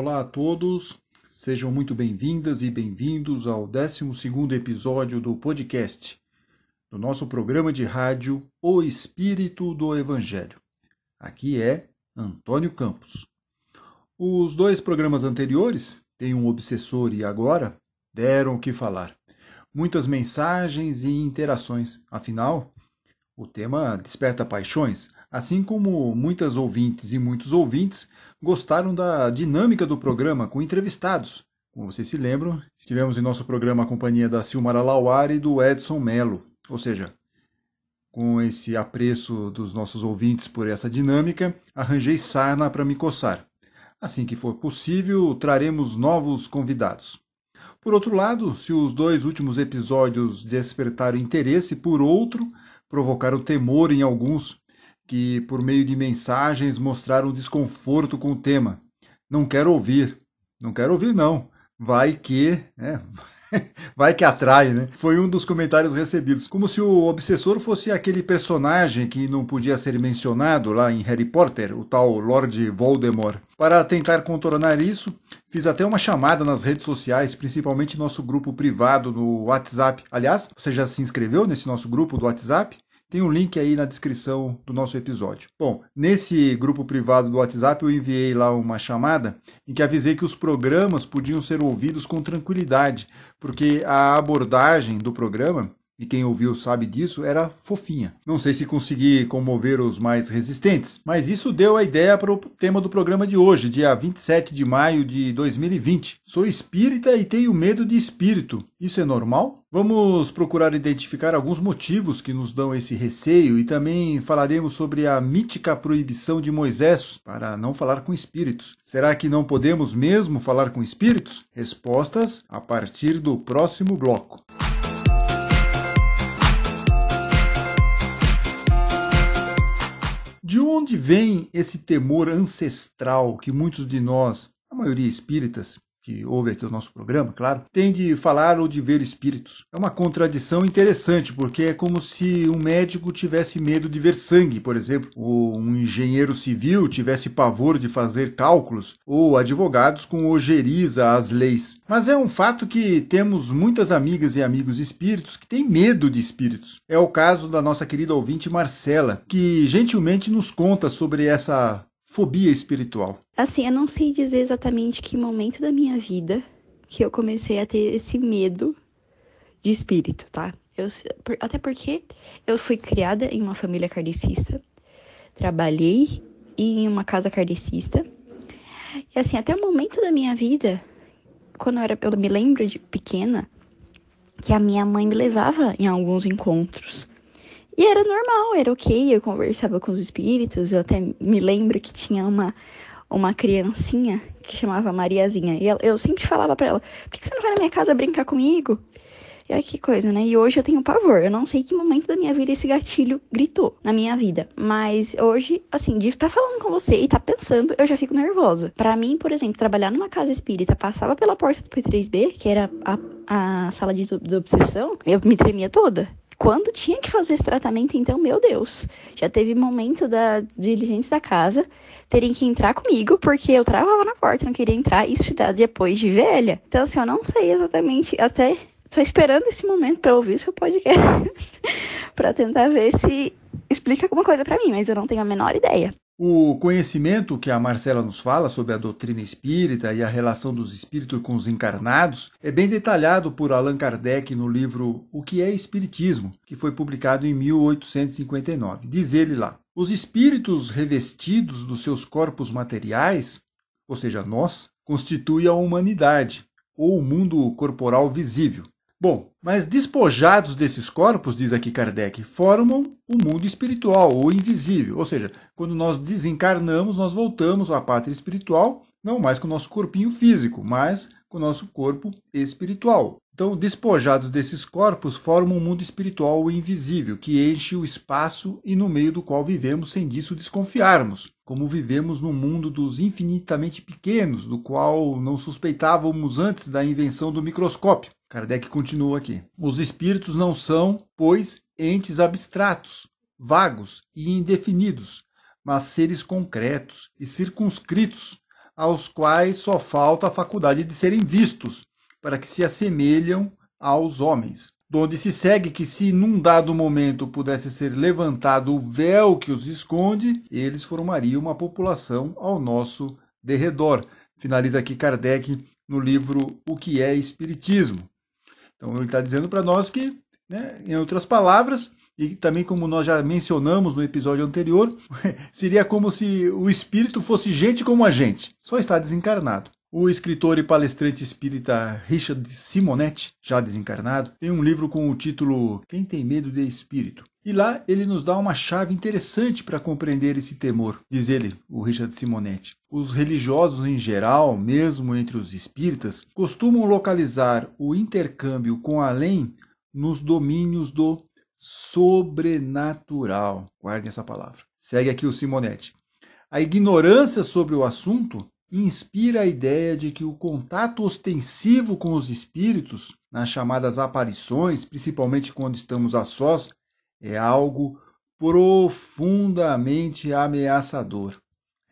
Olá a todos, sejam muito bem-vindas e bem-vindos ao 12 episódio do podcast, do nosso programa de rádio O Espírito do Evangelho. Aqui é Antônio Campos. Os dois programas anteriores, Tem um Obsessor e Agora, deram o que falar. Muitas mensagens e interações, afinal, o tema desperta paixões, assim como muitas ouvintes e muitos ouvintes gostaram da dinâmica do programa com entrevistados. Como vocês se lembram, estivemos em nosso programa a companhia da Silmara Lauari e do Edson Melo. Ou seja, com esse apreço dos nossos ouvintes por essa dinâmica, arranjei sarna para me coçar. Assim que for possível, traremos novos convidados. Por outro lado, se os dois últimos episódios despertaram interesse por outro, provocaram temor em alguns que, por meio de mensagens, mostraram desconforto com o tema. Não quero ouvir, não quero ouvir, não. Vai que. Né? Vai que atrai, né? Foi um dos comentários recebidos. Como se o obsessor fosse aquele personagem que não podia ser mencionado lá em Harry Potter, o tal Lord Voldemort. Para tentar contornar isso, fiz até uma chamada nas redes sociais, principalmente nosso grupo privado no WhatsApp. Aliás, você já se inscreveu nesse nosso grupo do WhatsApp? Tem um link aí na descrição do nosso episódio. Bom, nesse grupo privado do WhatsApp eu enviei lá uma chamada em que avisei que os programas podiam ser ouvidos com tranquilidade, porque a abordagem do programa e quem ouviu sabe disso, era fofinha. Não sei se consegui comover os mais resistentes, mas isso deu a ideia para o tema do programa de hoje, dia 27 de maio de 2020. Sou espírita e tenho medo de espírito. Isso é normal? Vamos procurar identificar alguns motivos que nos dão esse receio e também falaremos sobre a mítica proibição de Moisés para não falar com espíritos. Será que não podemos mesmo falar com espíritos? Respostas a partir do próximo bloco. De onde vem esse temor ancestral que muitos de nós, a maioria espíritas, que ouve aqui o nosso programa, claro, tem de falar ou de ver espíritos. É uma contradição interessante, porque é como se um médico tivesse medo de ver sangue, por exemplo, ou um engenheiro civil tivesse pavor de fazer cálculos, ou advogados com ojeriza às leis. Mas é um fato que temos muitas amigas e amigos espíritos que têm medo de espíritos. É o caso da nossa querida ouvinte Marcela, que gentilmente nos conta sobre essa fobia espiritual? Assim, eu não sei dizer exatamente que momento da minha vida que eu comecei a ter esse medo de espírito, tá? Eu, até porque eu fui criada em uma família kardecista, trabalhei em uma casa kardecista. E assim, até o momento da minha vida, quando eu, era, eu me lembro de pequena, que a minha mãe me levava em alguns encontros. E era normal, era ok, eu conversava com os espíritos, eu até me lembro que tinha uma, uma criancinha que chamava Mariazinha. E ela, eu sempre falava para ela, por que você não vai na minha casa brincar comigo? E olha que coisa, né? E hoje eu tenho pavor. Eu não sei que momento da minha vida esse gatilho gritou na minha vida. Mas hoje, assim, de estar tá falando com você e estar tá pensando, eu já fico nervosa. Para mim, por exemplo, trabalhar numa casa espírita, passava pela porta do P3B, que era a, a sala de, de obsessão, eu me tremia toda. Quando tinha que fazer esse tratamento, então, meu Deus, já teve momento da diligente da casa terem que entrar comigo, porque eu travava na porta, não queria entrar e estudar depois de velha. Então, assim, eu não sei exatamente, até tô esperando esse momento para ouvir o seu podcast, para tentar ver se explica alguma coisa para mim, mas eu não tenho a menor ideia. O conhecimento que a Marcela nos fala sobre a doutrina espírita e a relação dos espíritos com os encarnados é bem detalhado por Allan Kardec no livro O que é Espiritismo, que foi publicado em 1859. Diz ele lá: Os espíritos revestidos dos seus corpos materiais, ou seja, nós, constituem a humanidade, ou o mundo corporal visível. Bom, mas despojados desses corpos, diz aqui Kardec, formam o mundo espiritual ou invisível. Ou seja, quando nós desencarnamos, nós voltamos à pátria espiritual, não mais com o nosso corpinho físico, mas com o nosso corpo espiritual. Então, despojados desses corpos, formam um mundo espiritual ou invisível, que enche o espaço e no meio do qual vivemos sem disso desconfiarmos, como vivemos no mundo dos infinitamente pequenos, do qual não suspeitávamos antes da invenção do microscópio. Kardec continua aqui. Os espíritos não são, pois, entes abstratos, vagos e indefinidos, mas seres concretos e circunscritos, aos quais só falta a faculdade de serem vistos, para que se assemelham aos homens. Donde se segue que, se num dado momento pudesse ser levantado o véu que os esconde, eles formariam uma população ao nosso derredor. Finaliza aqui Kardec no livro O que é Espiritismo. Então ele está dizendo para nós que, né, em outras palavras, e também como nós já mencionamos no episódio anterior, seria como se o espírito fosse gente como a gente, só está desencarnado. O escritor e palestrante espírita Richard Simonetti, já desencarnado, tem um livro com o título Quem tem medo de espírito. E lá ele nos dá uma chave interessante para compreender esse temor, diz ele, o Richard Simonetti. Os religiosos em geral, mesmo entre os espíritas, costumam localizar o intercâmbio com além nos domínios do sobrenatural. Guarde essa palavra. Segue aqui o Simonetti. A ignorância sobre o assunto inspira a ideia de que o contato ostensivo com os espíritos, nas chamadas aparições, principalmente quando estamos a sós, é algo profundamente ameaçador.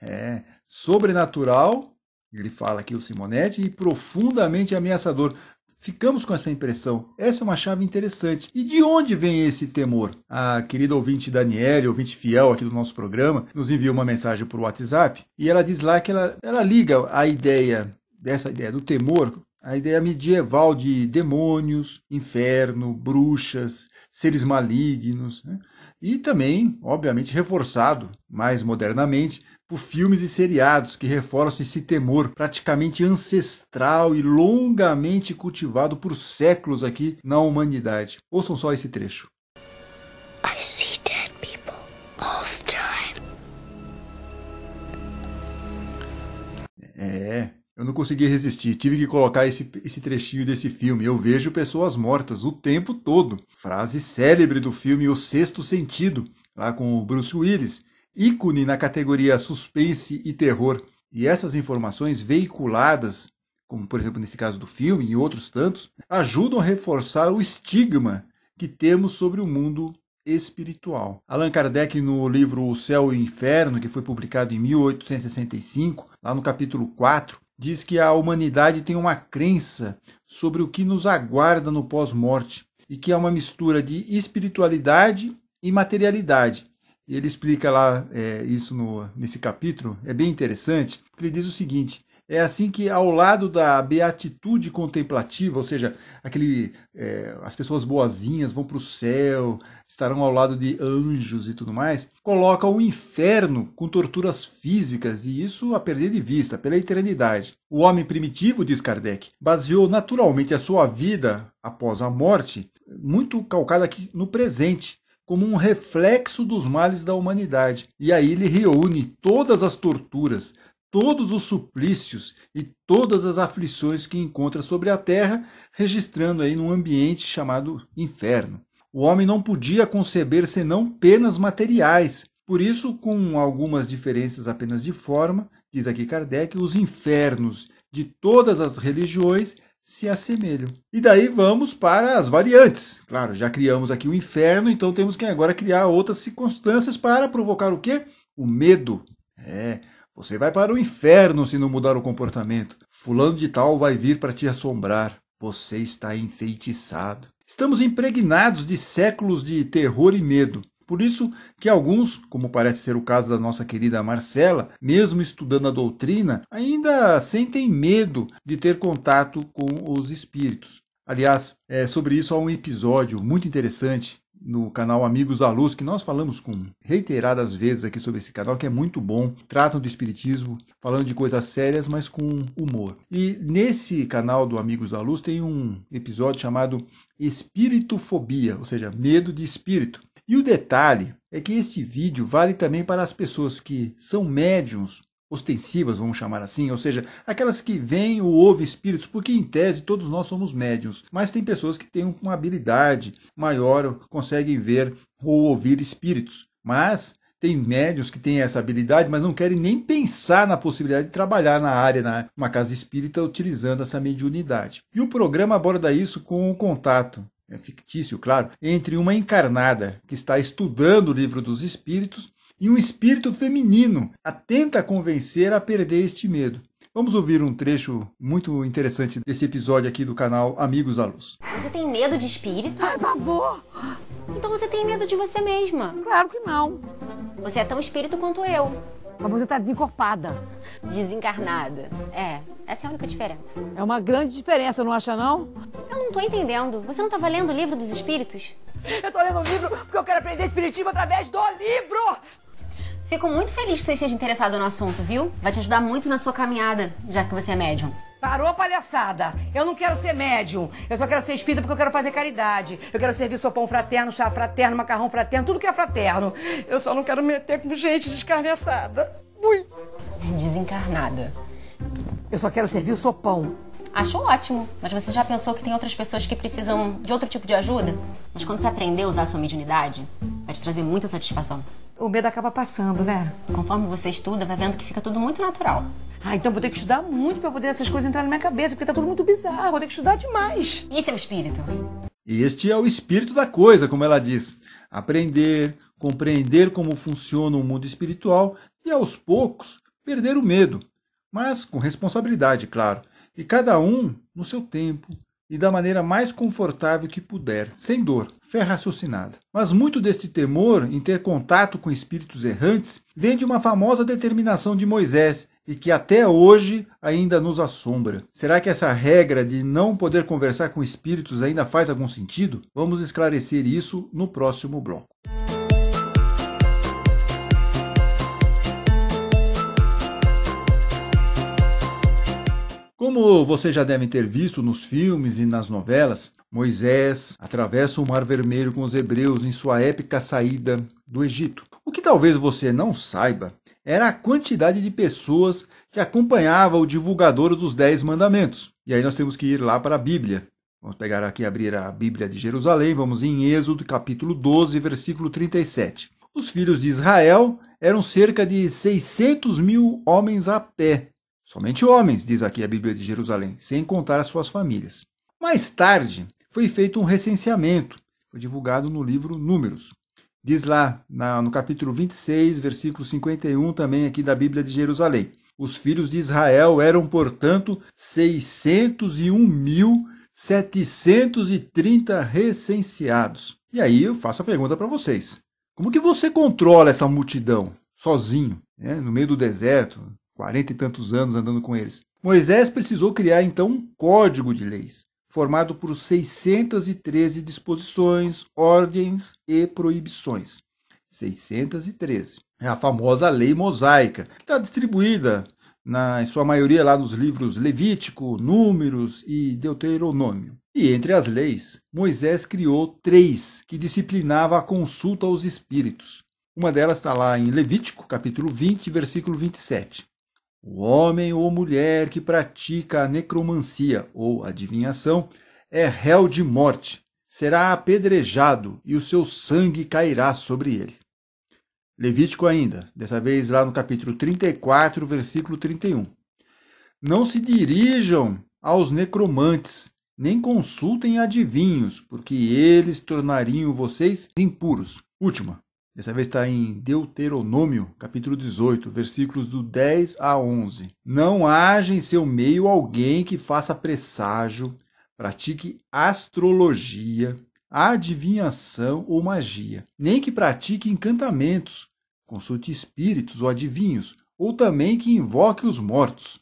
É sobrenatural, ele fala aqui o Simonetti, e profundamente ameaçador ficamos com essa impressão. Essa é uma chave interessante. E de onde vem esse temor? A querida ouvinte Daniele, ouvinte fiel aqui do nosso programa, nos enviou uma mensagem por WhatsApp e ela diz lá que ela, ela liga a ideia dessa ideia do temor a ideia medieval de demônios, inferno, bruxas, seres malignos, né? e também, obviamente, reforçado mais modernamente por filmes e seriados que reforçam esse temor praticamente ancestral e longamente cultivado por séculos aqui na humanidade. Ouçam só esse trecho. I see dead people all the time. É, eu não consegui resistir, tive que colocar esse, esse trechinho desse filme. Eu vejo pessoas mortas o tempo todo. Frase célebre do filme O Sexto Sentido, lá com o Bruce Willis, ícone na categoria suspense e terror. E essas informações veiculadas, como por exemplo nesse caso do filme e outros tantos, ajudam a reforçar o estigma que temos sobre o mundo espiritual. Allan Kardec, no livro O Céu e o Inferno, que foi publicado em 1865, lá no capítulo 4, diz que a humanidade tem uma crença sobre o que nos aguarda no pós-morte e que é uma mistura de espiritualidade e materialidade, e ele explica lá é, isso no, nesse capítulo, é bem interessante, porque ele diz o seguinte: é assim que, ao lado da beatitude contemplativa, ou seja, aquele, é, as pessoas boazinhas vão para o céu, estarão ao lado de anjos e tudo mais, coloca o inferno com torturas físicas e isso a perder de vista pela eternidade. O homem primitivo, diz Kardec, baseou naturalmente a sua vida após a morte muito calcada aqui no presente como um reflexo dos males da humanidade. E aí ele reúne todas as torturas, todos os suplícios e todas as aflições que encontra sobre a terra, registrando aí num ambiente chamado inferno. O homem não podia conceber senão penas materiais. Por isso, com algumas diferenças apenas de forma, diz aqui Kardec, os infernos de todas as religiões se assemelham. E daí vamos para as variantes. Claro, já criamos aqui o inferno, então temos que agora criar outras circunstâncias para provocar o quê? O medo. É, você vai para o inferno se não mudar o comportamento. Fulano de tal vai vir para te assombrar. Você está enfeitiçado. Estamos impregnados de séculos de terror e medo. Por isso que alguns, como parece ser o caso da nossa querida Marcela, mesmo estudando a doutrina, ainda sentem medo de ter contato com os espíritos. Aliás, é, sobre isso há um episódio muito interessante no canal Amigos à Luz, que nós falamos com reiteradas vezes aqui sobre esse canal, que é muito bom. Tratam do espiritismo, falando de coisas sérias, mas com humor. E nesse canal do Amigos à Luz tem um episódio chamado Espiritofobia, ou seja, medo de espírito. E o detalhe é que este vídeo vale também para as pessoas que são médiums ostensivas, vamos chamar assim, ou seja, aquelas que veem ou ouvem espíritos, porque em tese todos nós somos médiums, mas tem pessoas que têm uma habilidade maior, conseguem ver ou ouvir espíritos. Mas tem médios que têm essa habilidade, mas não querem nem pensar na possibilidade de trabalhar na área, na uma casa espírita, utilizando essa mediunidade. E o programa aborda isso com o contato é fictício, claro, entre uma encarnada que está estudando o livro dos espíritos e um espírito feminino atenta a convencer a perder este medo. Vamos ouvir um trecho muito interessante desse episódio aqui do canal Amigos à Luz. Você tem medo de espírito? Ai, pavor! Então você tem medo de você mesma? Claro que não. Você é tão espírito quanto eu. Mas você tá desencorpada. Desencarnada. É, essa é a única diferença. É uma grande diferença, não acha não? Eu não tô entendendo. Você não tava tá lendo o livro dos espíritos? Eu tô lendo o livro porque eu quero aprender espiritismo através do livro! Fico muito feliz que você esteja interessado no assunto, viu? Vai te ajudar muito na sua caminhada, já que você é médium. Parou a palhaçada. Eu não quero ser médium. Eu só quero ser espírita porque eu quero fazer caridade. Eu quero servir sopão fraterno, chá fraterno, macarrão fraterno, tudo que é fraterno. Eu só não quero meter com gente descarneçada. Ui. Desencarnada. Eu só quero servir o sopão. Acho ótimo, mas você já pensou que tem outras pessoas que precisam de outro tipo de ajuda? Mas quando você aprender a usar a sua mediunidade, vai te trazer muita satisfação. O medo acaba passando, né? Conforme você estuda, vai vendo que fica tudo muito natural. Ah, então vou ter que estudar muito para poder essas coisas entrar na minha cabeça, porque tá tudo muito bizarro, vou ter que estudar demais. Esse é o espírito. este é o espírito da coisa, como ela diz. Aprender, compreender como funciona o mundo espiritual e, aos poucos, perder o medo. Mas com responsabilidade, claro. E cada um no seu tempo e da maneira mais confortável que puder, sem dor, fé raciocinada. Mas muito deste temor em ter contato com espíritos errantes vem de uma famosa determinação de Moisés e que até hoje ainda nos assombra. Será que essa regra de não poder conversar com espíritos ainda faz algum sentido? Vamos esclarecer isso no próximo bloco. Como vocês já devem ter visto nos filmes e nas novelas, Moisés atravessa o Mar Vermelho com os hebreus em sua épica saída do Egito. O que talvez você não saiba era a quantidade de pessoas que acompanhava o divulgador dos Dez Mandamentos. E aí nós temos que ir lá para a Bíblia. Vamos pegar aqui abrir a Bíblia de Jerusalém, vamos em Êxodo, capítulo 12, versículo 37. Os filhos de Israel eram cerca de 600 mil homens a pé. Somente homens, diz aqui a Bíblia de Jerusalém, sem contar as suas famílias. Mais tarde, foi feito um recenseamento, foi divulgado no livro Números. Diz lá na, no capítulo 26, versículo 51, também aqui da Bíblia de Jerusalém. Os filhos de Israel eram, portanto, 601.730 recenseados. E aí eu faço a pergunta para vocês: como que você controla essa multidão sozinho, né, no meio do deserto, quarenta e tantos anos andando com eles? Moisés precisou criar então um código de leis formado por 613 disposições, ordens e proibições. 613. É a famosa lei mosaica, que está distribuída na em sua maioria lá nos livros Levítico, Números e Deuteronômio. E entre as leis, Moisés criou três que disciplinava a consulta aos espíritos. Uma delas está lá em Levítico, capítulo 20, versículo 27. O homem ou mulher que pratica a necromancia ou adivinhação é réu de morte, será apedrejado e o seu sangue cairá sobre ele. Levítico ainda, dessa vez lá no capítulo 34, versículo 31. Não se dirijam aos necromantes, nem consultem adivinhos, porque eles tornariam vocês impuros. Última, Dessa vez está em Deuteronômio, capítulo 18, versículos do 10 a 11. Não haja em seu meio alguém que faça presságio, pratique astrologia, adivinhação ou magia, nem que pratique encantamentos, consulte espíritos ou adivinhos, ou também que invoque os mortos.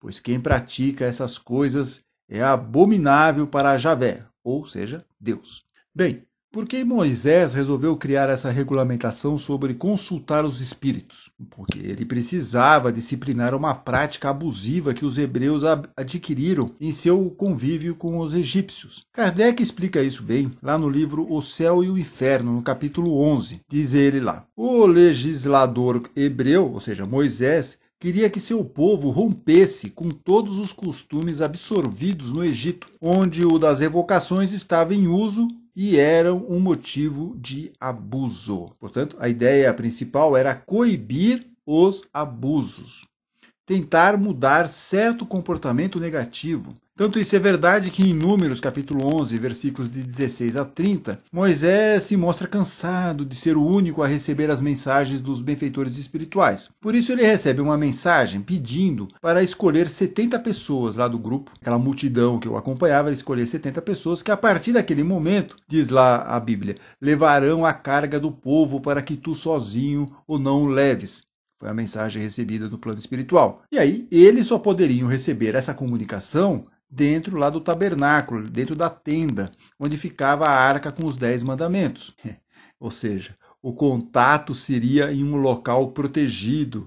Pois quem pratica essas coisas é abominável para Javé, ou seja, Deus. Bem, por que Moisés resolveu criar essa regulamentação sobre consultar os espíritos? Porque ele precisava disciplinar uma prática abusiva que os hebreus adquiriram em seu convívio com os egípcios. Kardec explica isso bem lá no livro O Céu e o Inferno, no capítulo 11. Diz ele lá: O legislador hebreu, ou seja, Moisés, queria que seu povo rompesse com todos os costumes absorvidos no Egito, onde o das evocações estava em uso e eram um motivo de abuso. Portanto, a ideia principal era coibir os abusos, tentar mudar certo comportamento negativo, tanto isso é verdade que em Números, capítulo 11, versículos de 16 a 30, Moisés se mostra cansado de ser o único a receber as mensagens dos benfeitores espirituais. Por isso ele recebe uma mensagem pedindo para escolher 70 pessoas lá do grupo, aquela multidão que o acompanhava, escolher 70 pessoas que a partir daquele momento, diz lá a Bíblia, levarão a carga do povo para que tu sozinho o não leves. Foi a mensagem recebida do plano espiritual. E aí, eles só poderiam receber essa comunicação dentro lá do tabernáculo, dentro da tenda, onde ficava a arca com os dez mandamentos. Ou seja, o contato seria em um local protegido,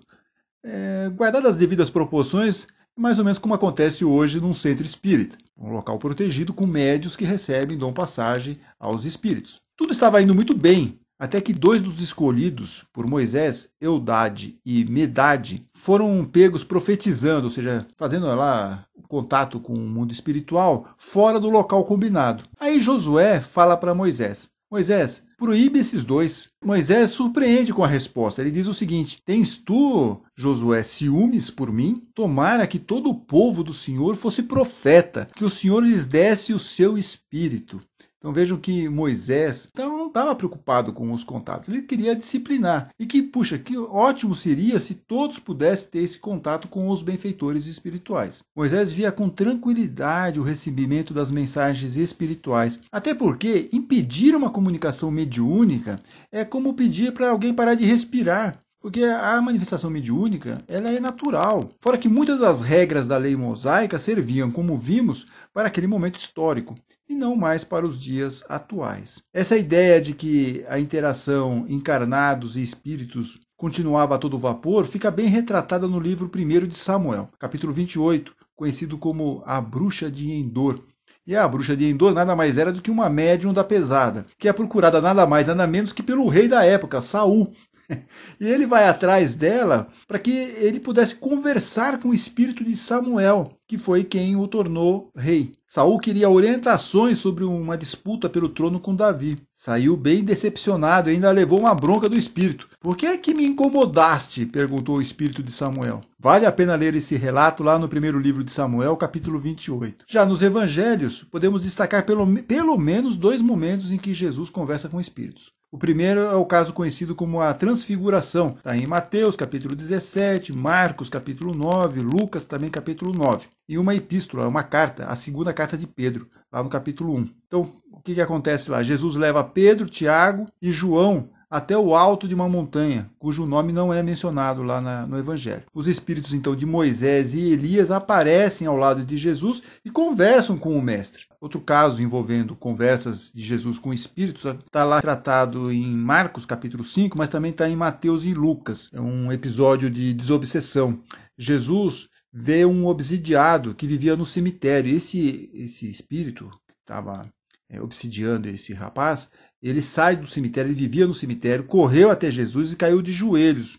é, guardado as devidas proporções, mais ou menos como acontece hoje num centro espírita, um local protegido com médios que recebem dom passagem aos espíritos. Tudo estava indo muito bem até que dois dos escolhidos por Moisés, Eudade e Medade, foram pegos profetizando, ou seja, fazendo lá contato com o mundo espiritual fora do local combinado. Aí Josué fala para Moisés: Moisés, proíbe esses dois. Moisés surpreende com a resposta. Ele diz o seguinte: Tens tu, Josué, ciúmes por mim? Tomara que todo o povo do Senhor fosse profeta, que o Senhor lhes desse o seu espírito. Então vejam que Moisés então, não estava preocupado com os contatos, ele queria disciplinar. E que, puxa, que ótimo seria se todos pudessem ter esse contato com os benfeitores espirituais. Moisés via com tranquilidade o recebimento das mensagens espirituais, até porque impedir uma comunicação mediúnica é como pedir para alguém parar de respirar. Porque a manifestação mediúnica ela é natural. Fora que muitas das regras da lei mosaica serviam, como vimos, para aquele momento histórico e não mais para os dias atuais. Essa ideia de que a interação encarnados e espíritos continuava a todo vapor fica bem retratada no livro 1 de Samuel, capítulo 28, conhecido como A Bruxa de Endor, e a bruxa de Endor nada mais era do que uma médium da pesada, que é procurada nada mais nada menos que pelo rei da época, Saul, e ele vai atrás dela para que ele pudesse conversar com o espírito de Samuel, que foi quem o tornou rei. Saul queria orientações sobre uma disputa pelo trono com Davi. Saiu bem decepcionado e ainda levou uma bronca do espírito. Por que é que me incomodaste? perguntou o espírito de Samuel. Vale a pena ler esse relato lá no primeiro livro de Samuel, capítulo 28. Já nos evangelhos, podemos destacar pelo, pelo menos dois momentos em que Jesus conversa com espíritos. O primeiro é o caso conhecido como a transfiguração, está em Mateus capítulo 17, Marcos capítulo 9, Lucas também capítulo 9, e uma epístola, uma carta, a segunda carta de Pedro, lá no capítulo 1. Então, o que, que acontece lá? Jesus leva Pedro, Tiago e João até o alto de uma montanha, cujo nome não é mencionado lá na, no Evangelho. Os espíritos, então, de Moisés e Elias aparecem ao lado de Jesus e conversam com o Mestre. Outro caso envolvendo conversas de Jesus com espíritos está lá tratado em Marcos capítulo 5, mas também está em Mateus e Lucas. É um episódio de desobsessão. Jesus vê um obsidiado que vivia no cemitério. Esse, esse espírito estava é, obsidiando esse rapaz. Ele sai do cemitério, ele vivia no cemitério, correu até Jesus e caiu de joelhos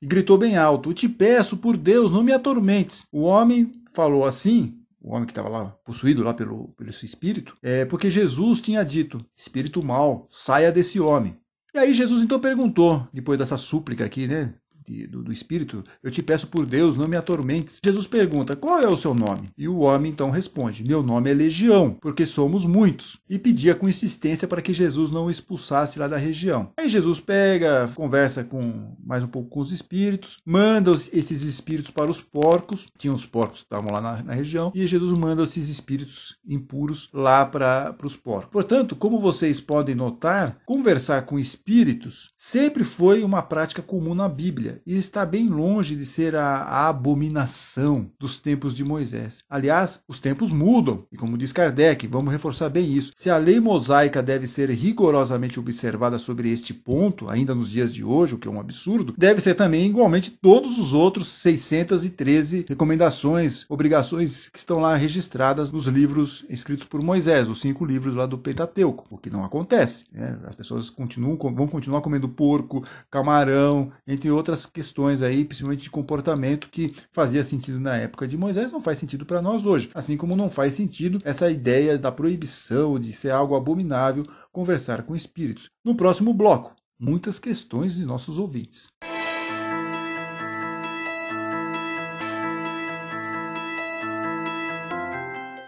e gritou bem alto: "Eu Te peço por Deus, não me atormentes. O homem falou assim o homem que estava lá possuído lá pelo, pelo seu espírito, é porque Jesus tinha dito: espírito mal, saia desse homem. E aí Jesus então perguntou, depois dessa súplica aqui, né? de, do, do, Espírito, eu te peço por Deus, não me atormentes. Jesus pergunta, qual é o seu nome? E o homem então responde, meu nome é Legião, porque somos muitos. E pedia com insistência para que Jesus não o expulsasse lá da região. Aí Jesus pega, conversa com mais um pouco com os espíritos, manda esses espíritos para os porcos, tinha os porcos que estavam lá na, na região, e Jesus manda esses espíritos impuros lá para os porcos. Portanto, como vocês podem notar, conversar com espíritos sempre foi uma prática comum na Bíblia. Bíblia e está bem longe de ser a, abominação dos tempos de Moisés. Aliás, os tempos mudam, e como diz Kardec, vamos reforçar bem isso. Se a lei mosaica deve ser rigorosamente observada sobre este ponto, ainda nos dias de hoje, o que é um absurdo, deve ser também igualmente todos os outros 613 recomendações, obrigações que estão lá registradas nos livros escritos por Moisés, os cinco livros lá do Pentateuco, o que não acontece. Né? As pessoas continuam, vão continuar comendo porco, camarão, entre outras algumas questões aí, principalmente de comportamento, que fazia sentido na época de Moisés, não faz sentido para nós hoje. Assim como não faz sentido essa ideia da proibição de ser algo abominável conversar com espíritos. No próximo bloco, muitas questões de nossos ouvintes.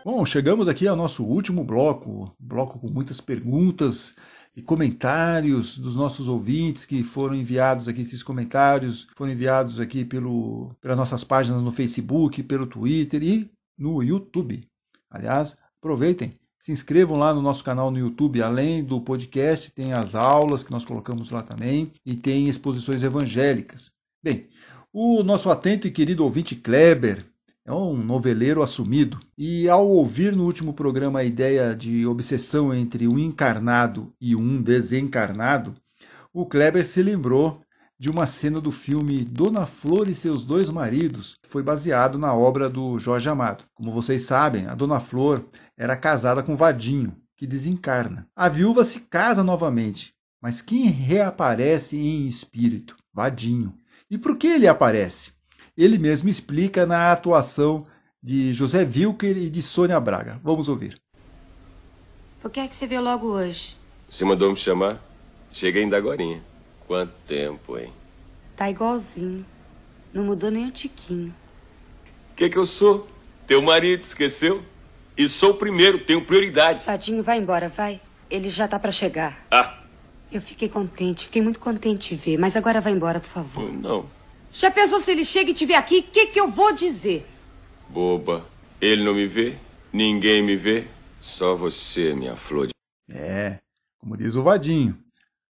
Bom, chegamos aqui ao nosso último bloco, bloco com muitas perguntas e comentários dos nossos ouvintes que foram enviados aqui. Esses comentários foram enviados aqui pelo, pelas nossas páginas no Facebook, pelo Twitter e no YouTube. Aliás, aproveitem. Se inscrevam lá no nosso canal no YouTube. Além do podcast, tem as aulas que nós colocamos lá também e tem exposições evangélicas. Bem, o nosso atento e querido ouvinte Kleber é um noveleiro assumido. E ao ouvir no último programa a ideia de obsessão entre um encarnado e um desencarnado, o Kleber se lembrou de uma cena do filme Dona Flor e seus dois maridos, que foi baseado na obra do Jorge Amado. Como vocês sabem, a Dona Flor era casada com Vadinho, que desencarna. A viúva se casa novamente, mas quem reaparece em espírito? Vadinho. E por que ele aparece? Ele mesmo explica na atuação de José Wilker e de Sônia Braga. Vamos ouvir. O que é que você veio logo hoje? Você mandou me chamar? Cheguei ainda agora. Quanto tempo, hein? Tá igualzinho. Não mudou nem um tiquinho. O que é que eu sou? Teu marido esqueceu? E sou o primeiro, tenho prioridade. Tadinho, vai embora, vai. Ele já tá para chegar. Ah. Eu fiquei contente, fiquei muito contente de ver, mas agora vai embora, por favor. Não. Já pensou se ele chega e te vê aqui? O que, que eu vou dizer? Boba. Ele não me vê, ninguém me vê, só você, minha flor de. É, como diz o Vadinho,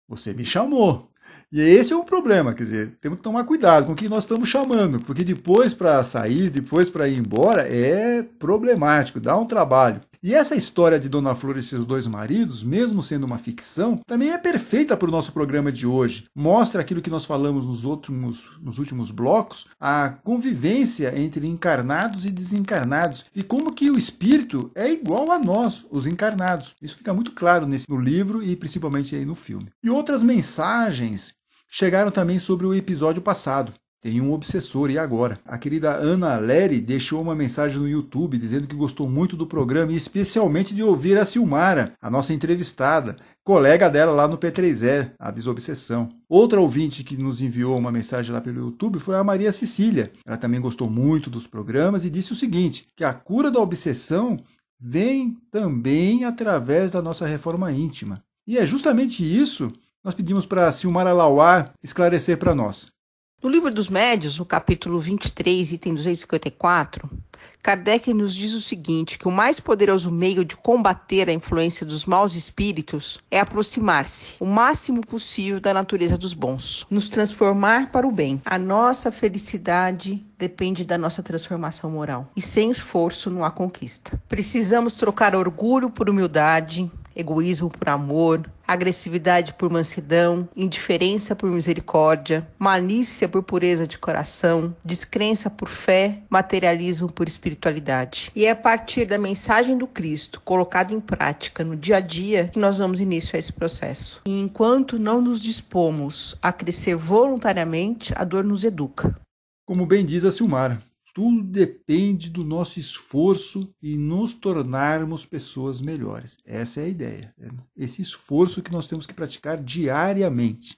você me chamou. E esse é um problema, quer dizer, temos que tomar cuidado com o que nós estamos chamando, porque depois para sair, depois para ir embora, é problemático, dá um trabalho. E essa história de Dona Flor e seus dois maridos, mesmo sendo uma ficção, também é perfeita para o nosso programa de hoje. Mostra aquilo que nós falamos nos, últimos, nos últimos blocos, a convivência entre encarnados e desencarnados e como que o espírito é igual a nós, os encarnados. Isso fica muito claro nesse, no livro e principalmente aí no filme. E outras mensagens chegaram também sobre o episódio passado. Tem um obsessor e agora. A querida Ana Lery deixou uma mensagem no YouTube dizendo que gostou muito do programa e especialmente de ouvir a Silmara, a nossa entrevistada, colega dela lá no P3E, a Desobsessão. Outra ouvinte que nos enviou uma mensagem lá pelo YouTube foi a Maria Cecília. Ela também gostou muito dos programas e disse o seguinte: que a cura da obsessão vem também através da nossa reforma íntima. E é justamente isso nós pedimos para Silmara Lauar esclarecer para nós. No livro dos Médios, no capítulo 23, item 254, Kardec nos diz o seguinte: que o mais poderoso meio de combater a influência dos maus espíritos é aproximar-se o máximo possível da natureza dos bons, nos transformar para o bem. A nossa felicidade depende da nossa transformação moral e sem esforço não há conquista. Precisamos trocar orgulho por humildade, egoísmo por amor, agressividade por mansidão, indiferença por misericórdia, malícia por pureza de coração, descrença por fé, materialismo por espiritualidade. E é a partir da mensagem do Cristo colocada em prática no dia a dia que nós damos início a esse processo. E enquanto não nos dispomos a crescer voluntariamente, a dor nos educa. Como bem diz a Silmara, tudo depende do nosso esforço e nos tornarmos pessoas melhores. Essa é a ideia. Né? Esse esforço que nós temos que praticar diariamente.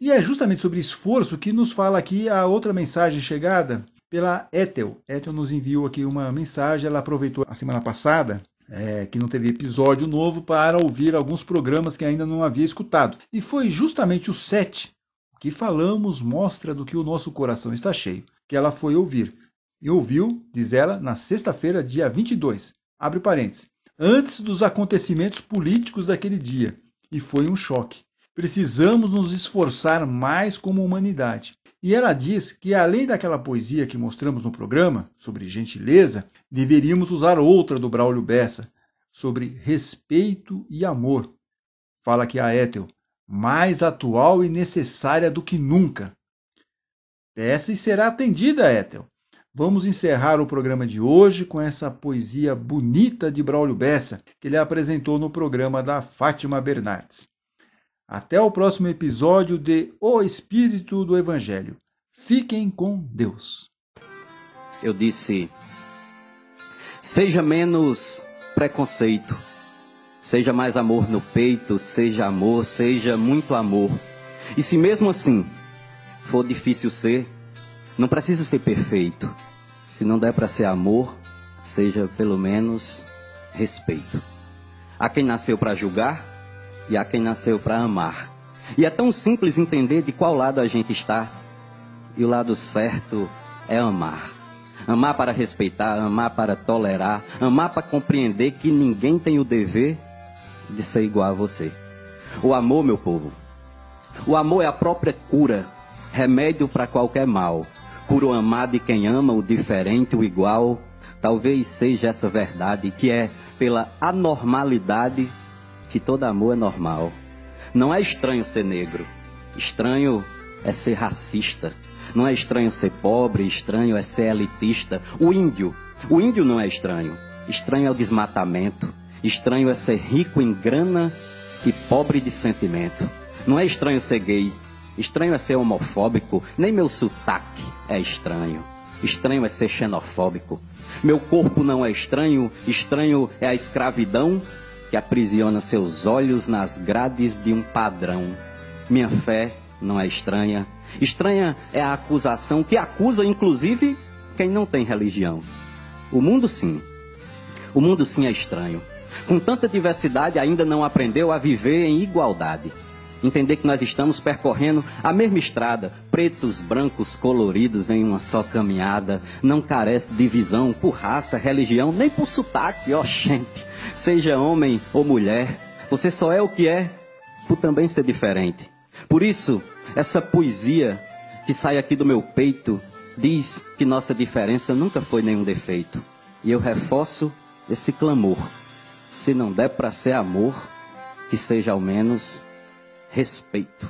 E é justamente sobre esforço que nos fala aqui a outra mensagem chegada pela Ethel. Ethel nos enviou aqui uma mensagem, ela aproveitou a semana passada é, que não teve episódio novo para ouvir alguns programas que ainda não havia escutado. E foi justamente o 7 o que falamos mostra do que o nosso coração está cheio, que ela foi ouvir e ouviu, diz ela, na sexta-feira, dia 22, abre parênteses, antes dos acontecimentos políticos daquele dia, e foi um choque. Precisamos nos esforçar mais como humanidade. E ela diz que, além daquela poesia que mostramos no programa, sobre gentileza, deveríamos usar outra do Braulio Bessa, sobre respeito e amor. Fala que a Ethel, mais atual e necessária do que nunca. Peça e será atendida, Ethel. Vamos encerrar o programa de hoje com essa poesia bonita de Braulio Bessa, que ele apresentou no programa da Fátima Bernardes. Até o próximo episódio de O Espírito do Evangelho. Fiquem com Deus. Eu disse: seja menos preconceito, seja mais amor no peito, seja amor, seja muito amor. E se mesmo assim for difícil ser, não precisa ser perfeito se não der para ser amor, seja pelo menos respeito. Há quem nasceu para julgar e há quem nasceu para amar. E é tão simples entender de qual lado a gente está. E o lado certo é amar. Amar para respeitar, amar para tolerar, amar para compreender que ninguém tem o dever de ser igual a você. O amor, meu povo, o amor é a própria cura, remédio para qualquer mal por o amar de quem ama o diferente, o igual. Talvez seja essa verdade que é pela anormalidade que todo amor é normal. Não é estranho ser negro, estranho é ser racista. Não é estranho ser pobre, estranho é ser elitista. O índio, o índio não é estranho. Estranho é o desmatamento. Estranho é ser rico em grana e pobre de sentimento. Não é estranho ser gay, Estranho é ser homofóbico, nem meu sotaque é estranho. Estranho é ser xenofóbico. Meu corpo não é estranho, estranho é a escravidão que aprisiona seus olhos nas grades de um padrão. Minha fé não é estranha. Estranha é a acusação que acusa, inclusive, quem não tem religião. O mundo, sim. O mundo, sim, é estranho. Com tanta diversidade, ainda não aprendeu a viver em igualdade. Entender que nós estamos percorrendo a mesma estrada, pretos, brancos, coloridos em uma só caminhada. Não carece de divisão por raça, religião, nem por sotaque, ó gente. Seja homem ou mulher, você só é o que é por também ser diferente. Por isso, essa poesia que sai aqui do meu peito diz que nossa diferença nunca foi nenhum defeito. E eu reforço esse clamor. Se não der para ser amor, que seja ao menos respeito.